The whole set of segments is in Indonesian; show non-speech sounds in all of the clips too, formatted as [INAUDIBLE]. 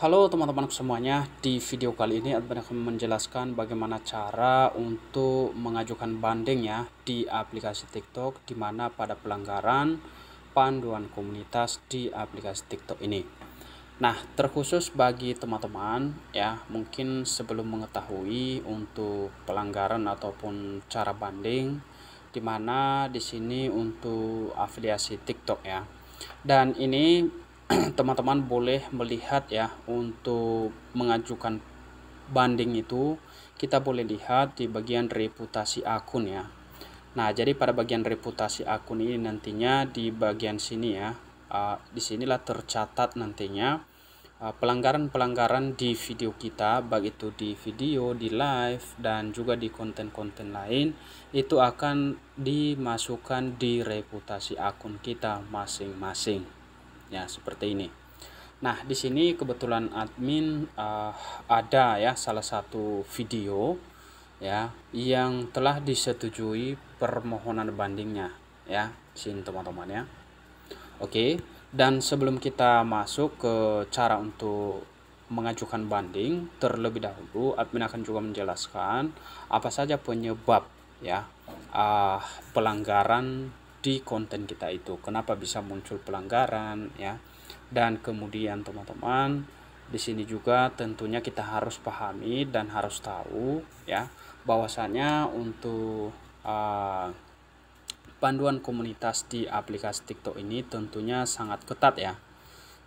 Halo teman-teman semuanya, di video kali ini Admin akan menjelaskan bagaimana cara untuk mengajukan banding ya di aplikasi TikTok di mana pada pelanggaran panduan komunitas di aplikasi TikTok ini. Nah, terkhusus bagi teman-teman ya, mungkin sebelum mengetahui untuk pelanggaran ataupun cara banding di mana di sini untuk afiliasi TikTok ya. Dan ini [CLEARS THROAT] teman-teman boleh melihat ya untuk mengajukan banding itu kita boleh lihat di bagian reputasi akun ya Nah jadi pada bagian reputasi akun ini nantinya di bagian sini ya uh, ah, disinilah tercatat nantinya ah, pelanggaran-pelanggaran di video kita baik itu di video, di live dan juga di konten-konten lain itu akan dimasukkan di reputasi akun kita masing-masing ya seperti ini. Nah, di sini kebetulan admin uh, ada ya salah satu video ya yang telah disetujui permohonan bandingnya ya. Sini teman-teman ya. Oke, dan sebelum kita masuk ke cara untuk mengajukan banding, terlebih dahulu admin akan juga menjelaskan apa saja penyebab ya uh, pelanggaran di konten kita itu kenapa bisa muncul pelanggaran ya dan kemudian teman-teman di sini juga tentunya kita harus pahami dan harus tahu ya bahwasanya untuk uh, panduan komunitas di aplikasi TikTok ini tentunya sangat ketat ya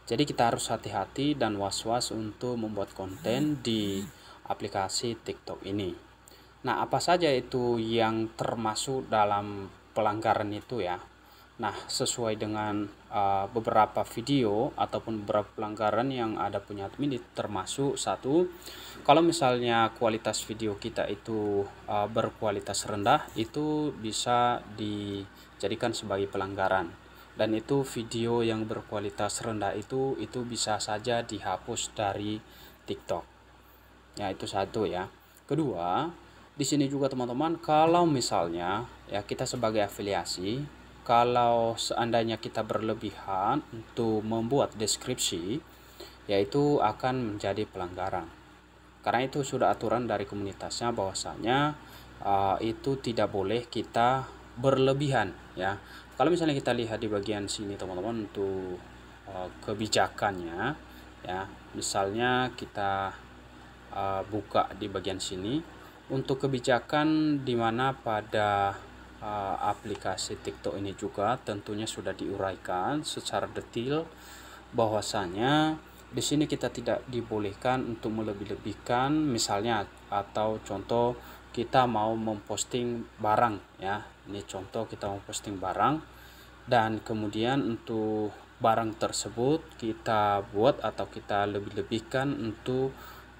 jadi kita harus hati-hati dan was-was untuk membuat konten di aplikasi TikTok ini. Nah, apa saja itu yang termasuk dalam pelanggaran itu ya. Nah, sesuai dengan uh, beberapa video ataupun beberapa pelanggaran yang ada punya admin termasuk satu kalau misalnya kualitas video kita itu uh, berkualitas rendah itu bisa dijadikan sebagai pelanggaran dan itu video yang berkualitas rendah itu itu bisa saja dihapus dari TikTok. Ya, itu satu ya. Kedua, di sini juga teman-teman kalau misalnya ya kita sebagai afiliasi kalau seandainya kita berlebihan untuk membuat deskripsi yaitu akan menjadi pelanggaran karena itu sudah aturan dari komunitasnya bahwasanya uh, itu tidak boleh kita berlebihan ya kalau misalnya kita lihat di bagian sini teman-teman untuk uh, kebijakannya ya misalnya kita uh, buka di bagian sini untuk kebijakan di mana pada uh, aplikasi TikTok ini juga tentunya sudah diuraikan secara detail bahwasanya di sini kita tidak dibolehkan untuk melebih-lebihkan misalnya atau contoh kita mau memposting barang ya ini contoh kita mau posting barang dan kemudian untuk barang tersebut kita buat atau kita lebih-lebihkan untuk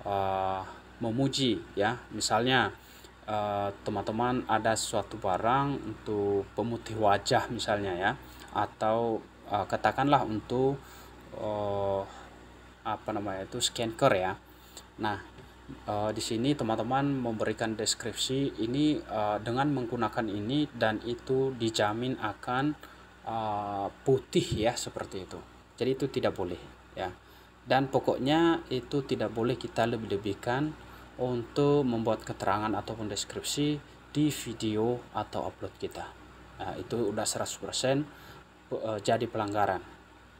uh, memuji ya misalnya eh, teman-teman uh, ada suatu barang untuk pemutih wajah misalnya ya atau uh, katakanlah untuk uh, apa namanya itu skincare ya nah uh, di sini teman-teman memberikan deskripsi ini uh, dengan menggunakan ini dan itu dijamin akan uh, putih ya seperti itu jadi itu tidak boleh ya dan pokoknya itu tidak boleh kita lebih-lebihkan untuk membuat keterangan ataupun deskripsi di video atau upload kita nah, itu udah 100% eh, jadi pelanggaran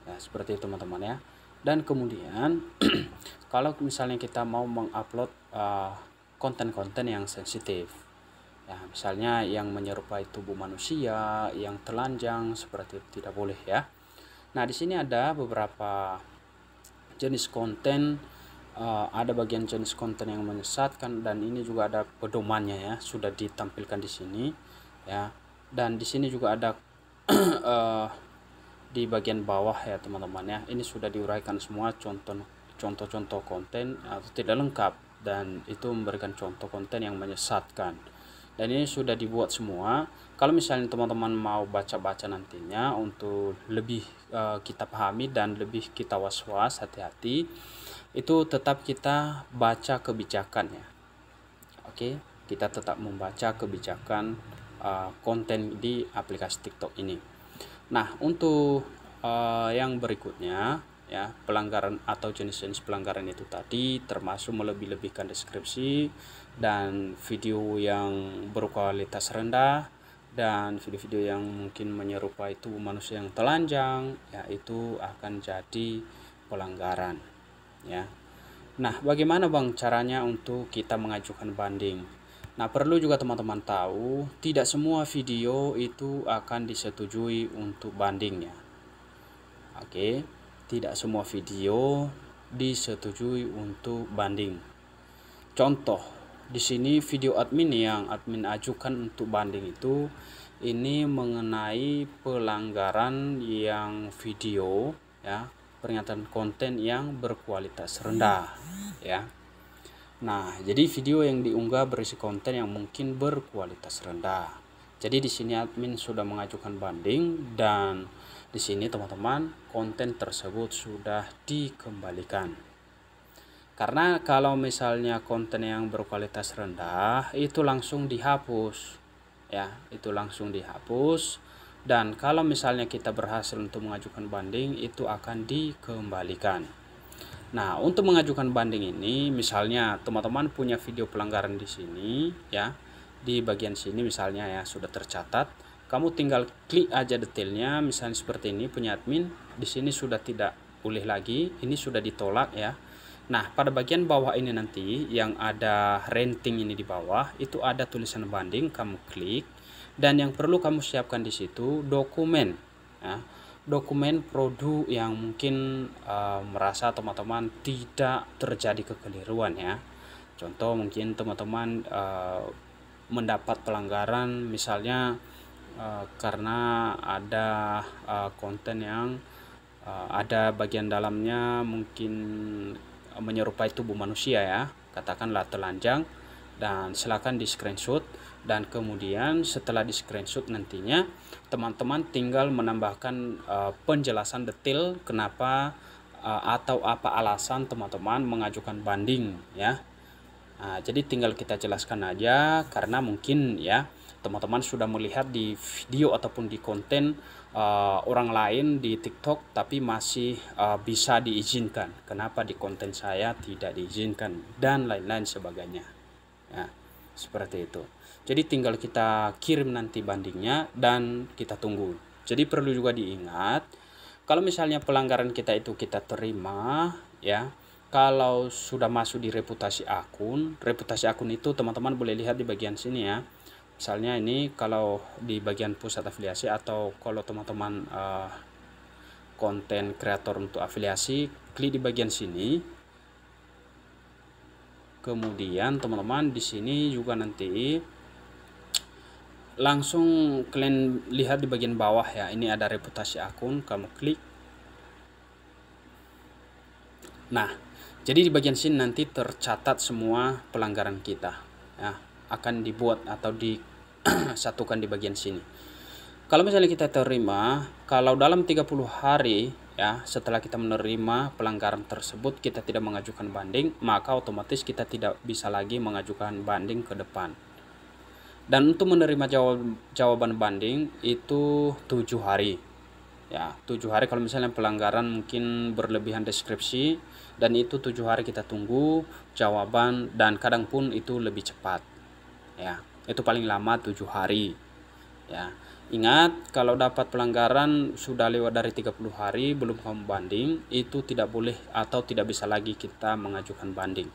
nah, seperti itu teman-teman ya dan kemudian [CLEARS THROAT] kalau misalnya kita mau mengupload konten eh, konten-konten yang sensitif ya misalnya yang menyerupai tubuh manusia yang telanjang seperti itu tidak boleh ya nah di sini ada beberapa jenis konten uh, ada bagian jenis konten yang menyesatkan dan ini juga ada pedomannya ya sudah ditampilkan di sini ya dan di sini juga ada uh, [CLEARS THROAT] di bagian bawah ya teman-teman ya ini sudah diuraikan semua contoh contoh-contoh konten atau tidak lengkap dan itu memberikan contoh konten yang menyesatkan dan ini sudah dibuat semua kalau misalnya teman-teman mau baca-baca nantinya untuk lebih uh, kita pahami dan lebih kita was-was hati-hati itu tetap kita baca kebijakannya. Oke, kita tetap membaca kebijakan uh, konten di aplikasi TikTok ini. Nah, untuk uh, yang berikutnya ya, pelanggaran atau jenis-jenis pelanggaran itu tadi termasuk melebih-lebihkan deskripsi dan video yang berkualitas rendah dan video-video yang mungkin menyerupai tubuh manusia yang telanjang yaitu akan jadi pelanggaran ya. Nah, bagaimana Bang caranya untuk kita mengajukan banding? Nah, perlu juga teman-teman tahu, tidak semua video itu akan disetujui untuk bandingnya. Oke, tidak semua video disetujui untuk banding. Contoh, di sini video admin yang admin ajukan untuk banding itu ini mengenai pelanggaran yang video ya pernyataan konten yang berkualitas rendah ya. Nah, jadi video yang diunggah berisi konten yang mungkin berkualitas rendah. Jadi di sini admin sudah mengajukan banding dan di sini teman-teman konten tersebut sudah dikembalikan. Karena kalau misalnya konten yang berkualitas rendah itu langsung dihapus. Ya, itu langsung dihapus dan kalau misalnya kita berhasil untuk mengajukan banding itu akan dikembalikan nah untuk mengajukan banding ini misalnya teman-teman punya video pelanggaran di sini ya di bagian sini misalnya ya sudah tercatat kamu tinggal klik aja detailnya misalnya seperti ini punya admin di sini sudah tidak boleh lagi ini sudah ditolak ya Nah, pada bagian bawah ini nanti yang ada renting ini di bawah itu ada tulisan banding, kamu klik dan yang perlu kamu siapkan di situ dokumen ya, dokumen produk yang mungkin uh, merasa teman-teman tidak terjadi kekeliruan ya contoh mungkin teman-teman uh, mendapat pelanggaran misalnya uh, karena ada uh, konten yang uh, ada bagian dalamnya mungkin menyerupai tubuh manusia ya katakanlah telanjang dan silakan di screenshot dan kemudian setelah di screenshot nantinya teman-teman tinggal menambahkan uh, penjelasan detail kenapa uh, atau apa alasan teman-teman mengajukan banding ya nah, jadi tinggal kita jelaskan aja karena mungkin ya teman-teman sudah melihat di video ataupun di konten uh, orang lain di TikTok tapi masih uh, bisa diizinkan. Kenapa di konten saya tidak diizinkan dan lain-lain sebagainya ya seperti itu jadi tinggal kita kirim nanti bandingnya dan kita tunggu jadi perlu juga diingat kalau misalnya pelanggaran kita itu kita terima ya kalau sudah masuk di reputasi akun reputasi akun itu teman-teman boleh lihat di bagian sini ya misalnya ini kalau di bagian pusat afiliasi atau kalau teman-teman eh, konten kreator untuk afiliasi klik di bagian sini kemudian teman-teman di sini juga nanti langsung kalian lihat di bagian bawah ya ini ada reputasi akun kamu klik nah jadi di bagian sini nanti tercatat semua pelanggaran kita ya akan dibuat atau disatukan [CLEARS THROAT] di bagian sini kalau misalnya kita terima kalau dalam 30 hari ya setelah kita menerima pelanggaran tersebut kita tidak mengajukan banding maka otomatis kita tidak bisa lagi mengajukan banding ke depan dan untuk menerima jawab, jawaban banding itu tujuh hari ya tujuh hari kalau misalnya pelanggaran mungkin berlebihan deskripsi dan itu tujuh hari kita tunggu jawaban dan kadang pun itu lebih cepat ya itu paling lama tujuh hari ya Ingat, kalau dapat pelanggaran sudah lewat dari 30 hari belum kamu banding, itu tidak boleh atau tidak bisa lagi kita mengajukan banding.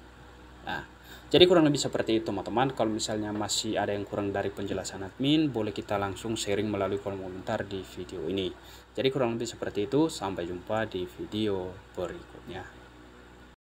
Nah, jadi kurang lebih seperti itu teman-teman. Kalau misalnya masih ada yang kurang dari penjelasan admin, boleh kita langsung sharing melalui kolom komentar di video ini. Jadi kurang lebih seperti itu. Sampai jumpa di video berikutnya.